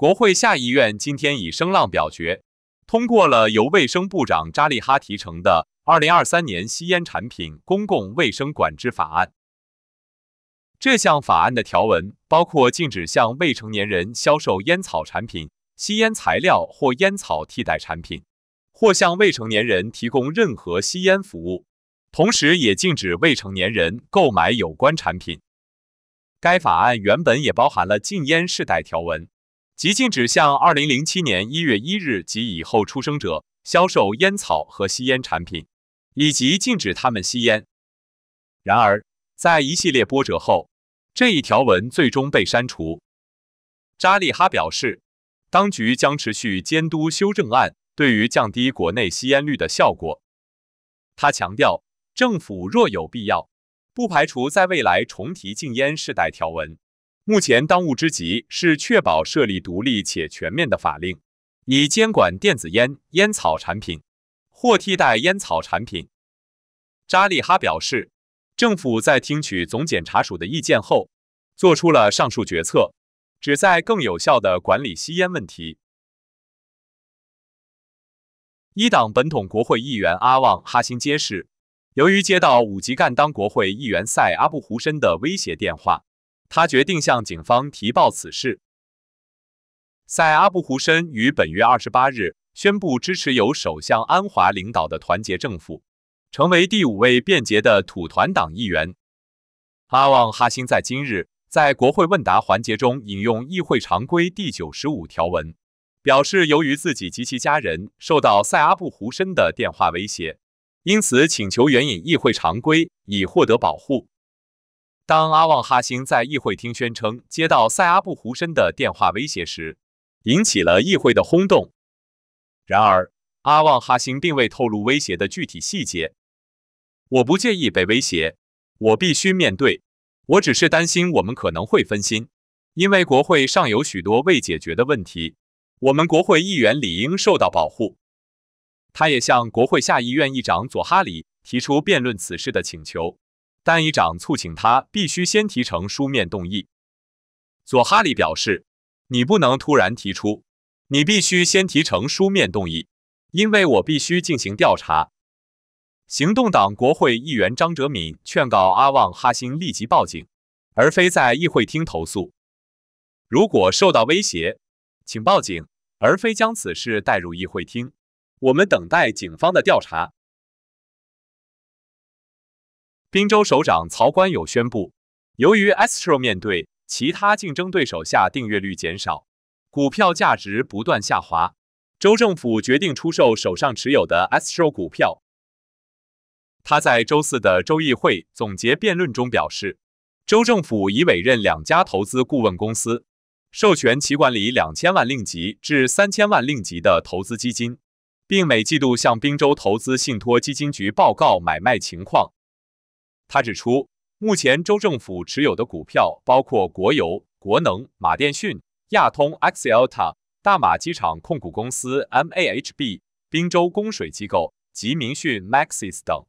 国会下议院今天以声浪表决通过了由卫生部长扎利哈提成的《二零二三年吸烟产品公共卫生管制法案》。这项法案的条文包括禁止向未成年人销售烟草产品、吸烟材料或烟草替代产品，或向未成年人提供任何吸烟服务，同时也禁止未成年人购买有关产品。该法案原本也包含了禁烟世代条文。即禁止向2007年1月1日及以后出生者销售烟草和吸烟产品，以及禁止他们吸烟。然而，在一系列波折后，这一条文最终被删除。扎利哈表示，当局将持续监督修正案对于降低国内吸烟率的效果。他强调，政府若有必要，不排除在未来重提禁烟世代条文。目前当务之急是确保设立独立且全面的法令，以监管电子烟、烟草产品或替代烟草产品。扎利哈表示，政府在听取总检察署的意见后，做出了上述决策，旨在更有效地管理吸烟问题。一党本土国会议员阿旺哈辛揭示，由于接到五级干当国会议员赛阿布胡申的威胁电话。他决定向警方提报此事。塞阿布胡申于本月二十八日宣布支持由首相安华领导的团结政府，成为第五位便捷的土团党议员。阿旺哈辛在今日在国会问答环节中引用议会常规第九十五条文，表示由于自己及其家人受到塞阿布胡申的电话威胁，因此请求援引议会常规以获得保护。当阿旺哈星在议会厅宣称接到塞阿布胡申的电话威胁时，引起了议会的轰动。然而，阿旺哈星并未透露威胁的具体细节。我不介意被威胁，我必须面对。我只是担心我们可能会分心，因为国会尚有许多未解决的问题。我们国会议员理应受到保护。他也向国会下议院议长佐哈里提出辩论此事的请求。丹议长促请他必须先提呈书面动议。佐哈里表示：“你不能突然提出，你必须先提呈书面动议，因为我必须进行调查。”行动党国会议员张哲敏劝告阿旺哈辛立即报警，而非在议会厅投诉。如果受到威胁，请报警，而非将此事带入议会厅。我们等待警方的调查。滨州首长曹官友宣布，由于 Astro 面对其他竞争对手下订阅率减少，股票价值不断下滑，州政府决定出售手上持有的 Astro 股票。他在周四的州议会总结辩论中表示，州政府已委任两家投资顾问公司，授权其管理两千万令吉至三千万令吉的投资基金，并每季度向滨州投资信托基金局报告买卖情况。他指出，目前州政府持有的股票包括国油、国能、马电讯、亚通、Xelta、大马机场控股公司 （MAHB）、滨州供水机构及明讯 （Maxis） 等。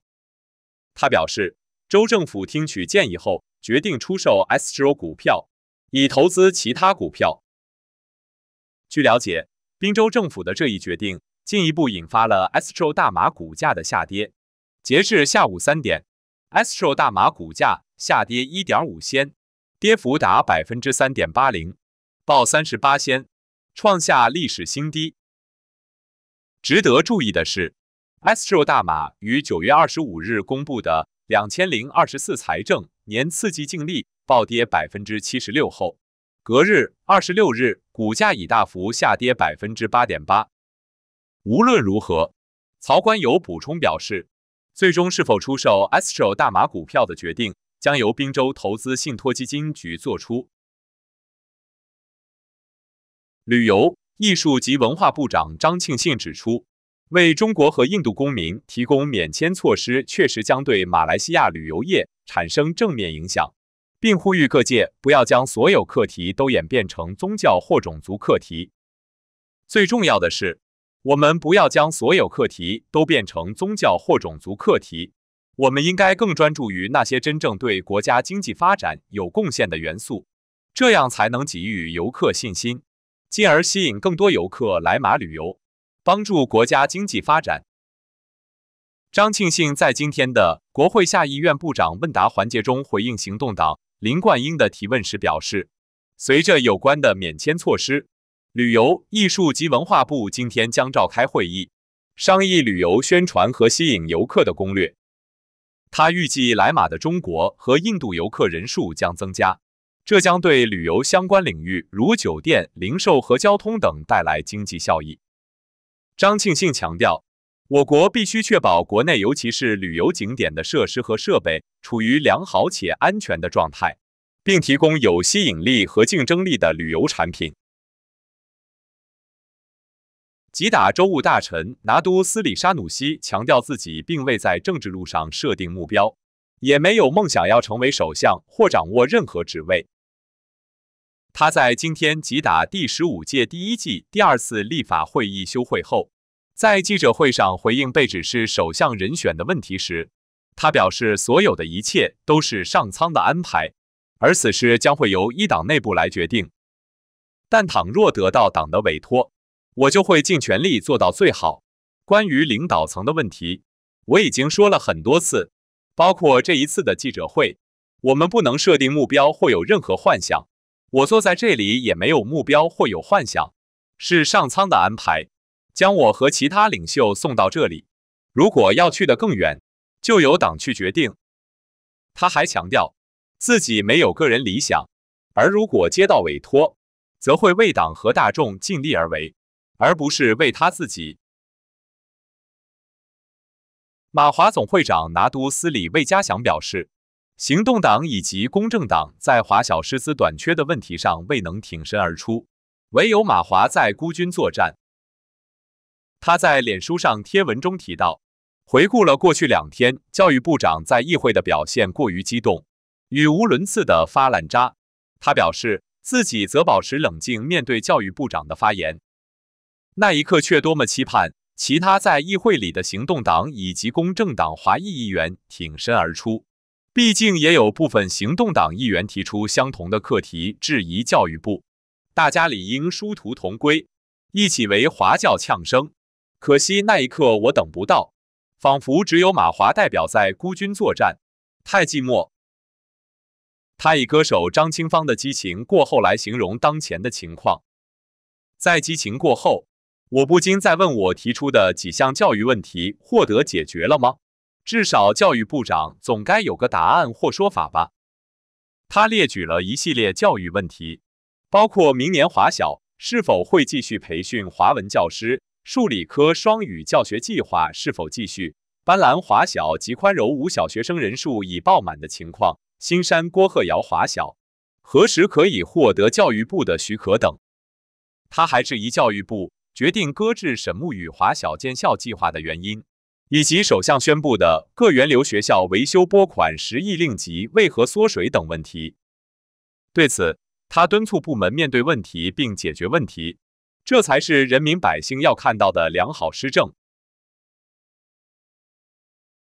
他表示，州政府听取建议后，决定出售 SRO 股票，以投资其他股票。据了解，滨州政府的这一决定进一步引发了 SRO 大马股价的下跌。截至下午三点。Astro 大马股价下跌1.5仙，跌幅达3.80%，报38仙，创下历史新低。值得注意的是，Astro 大马于9月25日公布的2024财政年次季净利暴跌76%后，隔日26日股价已大幅下跌8.8%。无论如何，曹官友补充表示。最终是否出售 Astro 大马股票的决定将由滨州投资信托基金局作出。旅游、艺术及文化部长张庆信指出，为中国和印度公民提供免签措施确实将对马来西亚旅游业产生正面影响，并呼吁各界不要将所有课题都演变成宗教或种族课题。最重要的是。我们不要将所有课题都变成宗教或种族课题。我们应该更专注于那些真正对国家经济发展有贡献的元素，这样才能给予游客信心，进而吸引更多游客来马旅游，帮助国家经济发展。张庆信在今天的国会下议院部长问答环节中回应行动党林冠英的提问时表示，随着有关的免签措施。旅游、艺术及文化部今天将召开会议，商议旅游宣传和吸引游客的攻略。他预计来马的中国和印度游客人数将增加，这将对旅游相关领域如酒店、零售和交通等带来经济效益。张庆信强调，我国必须确保国内尤其是旅游景点的设施和设备处于良好且安全的状态，并提供有吸引力和竞争力的旅游产品。吉达州务大臣拿督斯里沙努西强调，自己并未在政治路上设定目标，也没有梦想要成为首相或掌握任何职位。他在今天吉达第十五届第一季第二次立法会议休会后，在记者会上回应被指是首相人选的问题时，他表示：“所有的一切都是上苍的安排，而此事将会由一党内部来决定。但倘若得到党的委托，”我就会尽全力做到最好。关于领导层的问题，我已经说了很多次，包括这一次的记者会。我们不能设定目标或有任何幻想。我坐在这里也没有目标或有幻想，是上苍的安排，将我和其他领袖送到这里。如果要去得更远，就由党去决定。他还强调自己没有个人理想，而如果接到委托，则会为党和大众尽力而为。而不是为他自己。马华总会长拿督斯里魏嘉祥表示，行动党以及公正党在华小师资短缺的问题上未能挺身而出，唯有马华在孤军作战。他在脸书上贴文中提到，回顾了过去两天教育部长在议会的表现过于激动，语无伦次的发烂渣。他表示自己则保持冷静面对教育部长的发言。那一刻却多么期盼其他在议会里的行动党以及公正党华裔议员挺身而出，毕竟也有部分行动党议员提出相同的课题质疑教育部，大家理应殊途同归，一起为华教呛声。可惜那一刻我等不到，仿佛只有马华代表在孤军作战，太寂寞。他以歌手张清芳的激情过后来形容当前的情况，在激情过后。我不禁在问我提出的几项教育问题获得解决了吗？至少教育部长总该有个答案或说法吧。他列举了一系列教育问题，包括明年华小是否会继续培训华文教师、数理科双语教学计划是否继续、斑斓华小及宽柔五小学生人数已爆满的情况、新山郭鹤尧华小何时可以获得教育部的许可等。他还质疑教育部。决定搁置沈木与华小建校计划的原因，以及首相宣布的各源流学校维修拨款十亿令吉为何缩水等问题。对此，他敦促部门面对问题并解决问题，这才是人民百姓要看到的良好施政。